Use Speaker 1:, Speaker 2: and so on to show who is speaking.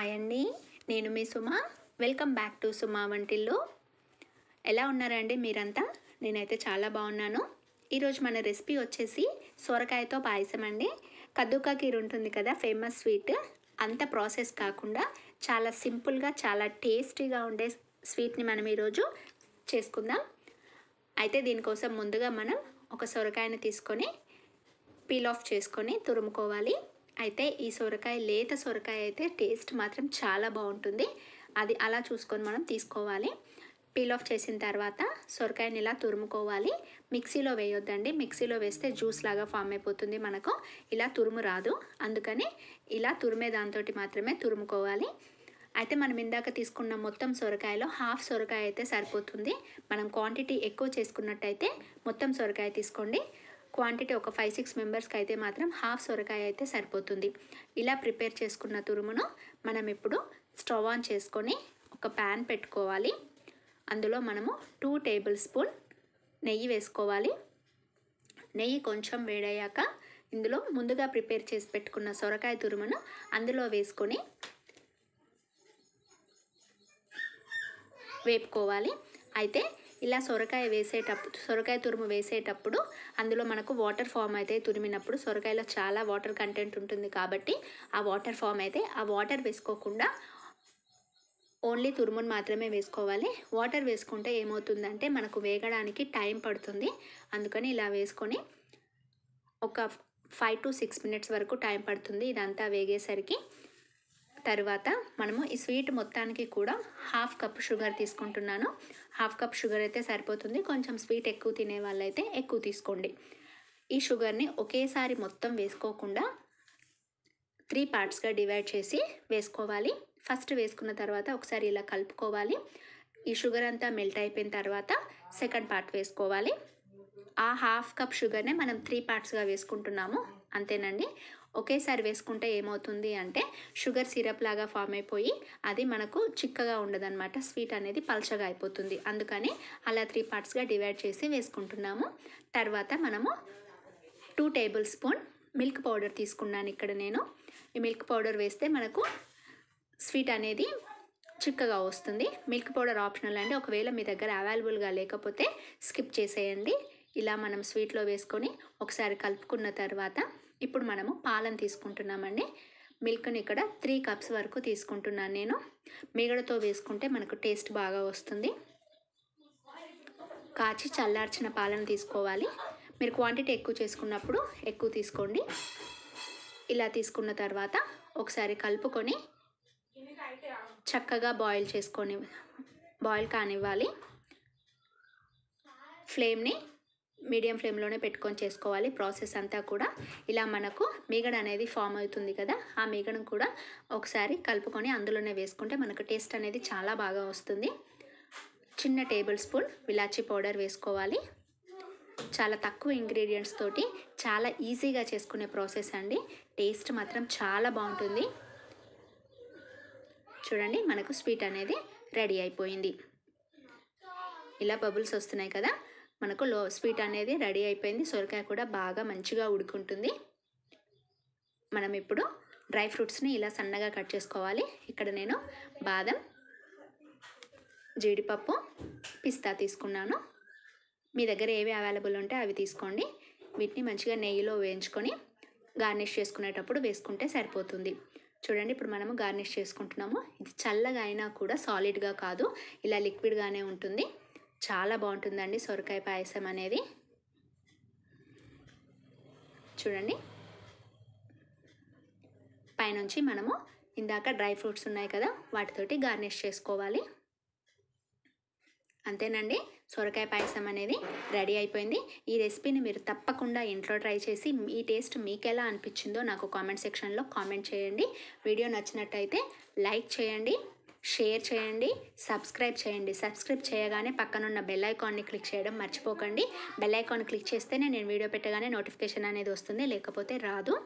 Speaker 1: hi అండి నేను మీ Suma welcome back to Suma వంటిల్లో ఎలా ఉన్నారండి మీరంతా నేనైతే చాలా బాగున్నాను ఈరోజు మన రెసిపీ వచ్చేసి సొరకాయతో పాయసం అండి కద్దుకా కీర్ ఉంటుంది కదా ఫేమస్ స్వీట్ అంత ప్రాసెస్ కాకుండా చాలా సింపుల్గా చాలా టేస్టీగా ఉండే స్వీట్ని మనం ఈరోజు చేసుకుందాం అయితే దీనికోసం ముందుగా మనం ఒక సొరకాయను తీసుకొని పీల్ ఆఫ్ చేసుకొని తురుముకోవాలి అయితే ఈ సొరకాయ లేత సొరకాయ అయితే టేస్ట్ మాత్రం చాలా బాగుంటుంది అది అలా చూసుకొని మనం తీసుకోవాలి పీల్ ఆఫ్ చేసిన తర్వాత సొరకాయని ఇలా తురుముకోవాలి మిక్సీలో వేయొద్దండి మిక్సీలో వేస్తే జ్యూస్ లాగా ఫామ్ అయిపోతుంది మనకు ఇలా తురుము రాదు అందుకని ఇలా తురిమే దాంతో మాత్రమే తురుముకోవాలి అయితే మనం ఇందాక తీసుకున్న మొత్తం సొరకాయలో హాఫ్ సొరకాయ అయితే సరిపోతుంది మనం క్వాంటిటీ ఎక్కువ చేసుకున్నట్టయితే మొత్తం సొరకాయ తీసుకోండి క్వాంటిటీ ఒక ఫైవ్ సిక్స్ మెంబర్స్కి అయితే మాత్రం హాఫ్ సొరకాయ అయితే సరిపోతుంది ఇలా ప్రిపేర్ చేసుకున్న తురుమును మనం ఇప్పుడు స్టవ్ ఆన్ చేసుకొని ఒక ప్యాన్ పెట్టుకోవాలి అందులో మనము టూ టేబుల్ స్పూన్ నెయ్యి వేసుకోవాలి నెయ్యి కొంచెం వేడయ్యాక ఇందులో ముందుగా ప్రిపేర్ చేసి పెట్టుకున్న సొరకాయ తురుమును అందులో వేసుకొని వేపుకోవాలి అయితే ఇలా సొరకాయ వేసేటప్పుడు సొరకాయ తురుము వేసేటప్పుడు అందులో మనకు వాటర్ ఫామ్ అయితే తురిమినప్పుడు సొరకాయలో చాలా వాటర్ కంటెంట్ ఉంటుంది కాబట్టి ఆ వాటర్ ఫామ్ అయితే ఆ వాటర్ వేసుకోకుండా ఓన్లీ తురుమును మాత్రమే వేసుకోవాలి వాటర్ వేసుకుంటే ఏమవుతుందంటే మనకు వేగడానికి టైం పడుతుంది అందుకని ఇలా వేసుకొని ఒక ఫైవ్ టు సిక్స్ మినిట్స్ వరకు టైం పడుతుంది ఇదంతా వేగేసరికి తర్వాత మనము ఈ స్వీట్ మొత్తానికి కూడా హాఫ్ కప్ షుగర్ తీసుకుంటున్నాను హాఫ్ కప్ షుగర్ అయితే సరిపోతుంది కొంచెం స్వీట్ ఎక్కువ తినే వాళ్ళైతే ఎక్కువ తీసుకోండి ఈ షుగర్ని ఒకేసారి మొత్తం వేసుకోకుండా త్రీ పార్ట్స్గా డివైడ్ చేసి వేసుకోవాలి ఫస్ట్ వేసుకున్న తర్వాత ఒకసారి ఇలా కలుపుకోవాలి ఈ షుగర్ అంతా మెల్ట్ అయిపోయిన తర్వాత సెకండ్ పార్ట్ వేసుకోవాలి ఆ హాఫ్ కప్ షుగర్నే మనం త్రీ పార్ట్స్గా వేసుకుంటున్నాము అంతేనండి ఒకేసారి వేసుకుంటే ఏమవుతుంది అంటే షుగర్ సిరప్ లాగా ఫామ్ అయిపోయి అది మనకు చిక్కగా ఉండదన్నమాట స్వీట్ అనేది పల్చగా అయిపోతుంది అందుకని అలా త్రీ పార్ట్స్గా డివైడ్ చేసి వేసుకుంటున్నాము తర్వాత మనము two tablespoon milk powder తీసుకున్నాను ఇక్కడ నేను ఈ మిల్క్ పౌడర్ వేస్తే మనకు స్వీట్ అనేది చిక్కగా వస్తుంది మిల్క్ పౌడర్ ఆప్షనల్ అండి ఒకవేళ మీ దగ్గర అవైలబుల్గా లేకపోతే స్కిప్ చేసేయండి ఇలా మనం స్వీట్లో వేసుకొని ఒకసారి కలుపుకున్న తర్వాత ఇప్పుడు మనము పాలను తీసుకుంటున్నామండి మిల్క్ని ఇక్కడ త్రీ కప్స్ వరకు తీసుకుంటున్నాను నేను మిగడతో వేసుకుంటే మనకు టేస్ట్ బాగా వస్తుంది కాచి చల్లార్చిన పాలను తీసుకోవాలి మీరు క్వాంటిటీ ఎక్కువ చేసుకున్నప్పుడు ఎక్కువ తీసుకోండి ఇలా తీసుకున్న తర్వాత ఒకసారి కలుపుకొని చక్కగా బాయిల్ చేసుకొని బాయిల్ కానివ్వాలి ఫ్లేమ్ని మీడియం ఫ్లేమ్లోనే పెట్టుకొని చేసుకోవాలి ప్రాసెస్ అంతా కూడా ఇలా మనకు మీగడ అనేది ఫామ్ అవుతుంది కదా ఆ మీగడను కూడా ఒకసారి కలుపుకొని అందులోనే వేసుకుంటే మనకు టేస్ట్ అనేది చాలా బాగా వస్తుంది చిన్న టేబుల్ స్పూన్ విలాచి పౌడర్ వేసుకోవాలి చాలా తక్కువ ఇంగ్రీడియంట్స్ తోటి చాలా ఈజీగా చేసుకునే ప్రాసెస్ అండి టేస్ట్ మాత్రం చాలా బాగుంటుంది చూడండి మనకు స్వీట్ అనేది రెడీ అయిపోయింది ఇలా బబుల్స్ వస్తున్నాయి కదా మనకు లో స్వీట్ అనేది రెడీ అయిపోయింది సొరకాయ కూడా బాగా మంచిగా ఉడుకుంటుంది మనం ఇప్పుడు డ్రై ఫ్రూట్స్ని ఇలా సన్నగా కట్ చేసుకోవాలి ఇక్కడ నేను బాదం జీడిపప్పు పిస్తా తీసుకున్నాను మీ దగ్గర ఏవి అవైలబుల్ ఉంటే అవి తీసుకోండి వీటిని మంచిగా నెయ్యిలో వేయించుకొని గార్నిష్ చేసుకునేటప్పుడు వేసుకుంటే సరిపోతుంది చూడండి ఇప్పుడు మనము గార్నిష్ చేసుకుంటున్నాము ఇది చల్లగా అయినా కూడా సాలిడ్గా కాదు ఇలా లిక్విడ్గానే ఉంటుంది చాలా బాగుంటుందండి సొరకాయ పాయసం అనేది చూడండి పైనుంచి మనము ఇందాక డ్రై ఫ్రూట్స్ ఉన్నాయి కదా వాటితోటి గార్నిష్ చేసుకోవాలి అంతేనండి సొరకాయ పాయసం అనేది రెడీ అయిపోయింది ఈ రెసిపీని మీరు తప్పకుండా ఇంట్లో ట్రై చేసి మీ టేస్ట్ మీకు ఎలా అనిపించిందో నాకు కామెంట్ సెక్షన్లో కామెంట్ చేయండి వీడియో నచ్చినట్టయితే లైక్ చేయండి షేర్ చేయండి సబ్స్క్రైబ్ చేయండి సబ్స్క్రైబ్ చేయగానే పక్కనున్న బెల్ ఐకాన్ని క్లిక్ చేయడం మర్చిపోకండి బెల్ ఐకాన్ క్లిక్ చేస్తేనే నేను వీడియో పెట్టగానే నోటిఫికేషన్ అనేది వస్తుంది లేకపోతే రాదు